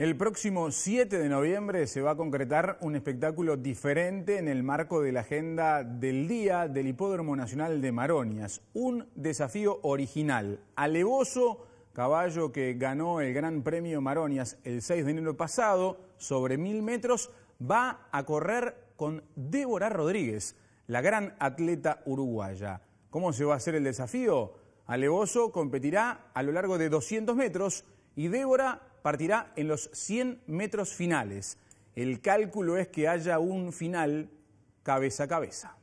El próximo 7 de noviembre se va a concretar un espectáculo diferente en el marco de la agenda del día del Hipódromo Nacional de Maronias. Un desafío original, alevoso, caballo que ganó el Gran Premio Maronias el 6 de enero pasado sobre mil metros, va a correr con Débora Rodríguez, la gran atleta uruguaya. ¿Cómo se va a hacer el desafío? Alevoso competirá a lo largo de 200 metros y Débora partirá en los 100 metros finales. El cálculo es que haya un final cabeza a cabeza.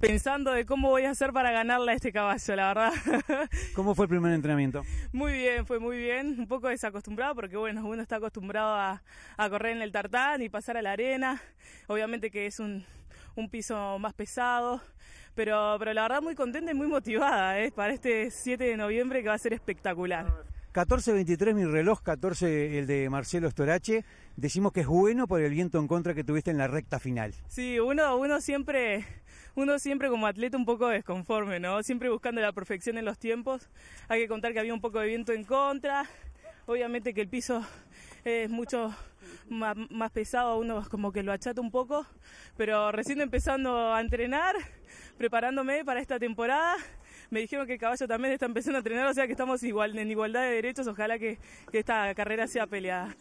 Pensando de cómo voy a hacer para ganarle a este caballo, la verdad. ¿Cómo fue el primer entrenamiento? Muy bien, fue muy bien. Un poco desacostumbrado porque, bueno, uno está acostumbrado a, correr en el tartán y pasar a la arena. Obviamente que es un, piso más pesado, pero, la verdad muy contenta y muy motivada ¿eh? para este 7 de noviembre que va a ser espectacular. 14.23 mi reloj, 14 el de Marcelo Estorache Decimos que es bueno por el viento en contra que tuviste en la recta final. Sí, uno, uno siempre, uno siempre como atleta un poco desconforme, ¿no? Siempre buscando la perfección en los tiempos. Hay que contar que había un poco de viento en contra. Obviamente que el piso es mucho, más, pesado, a uno como que lo achata un poco, pero recién empezando a entrenar, preparándome para esta temporada. Me dijeron que el caballo también está empezando a entrenar, o sea que estamos igual, en igualdad de derechos, ojalá que esta carrera sea peleada.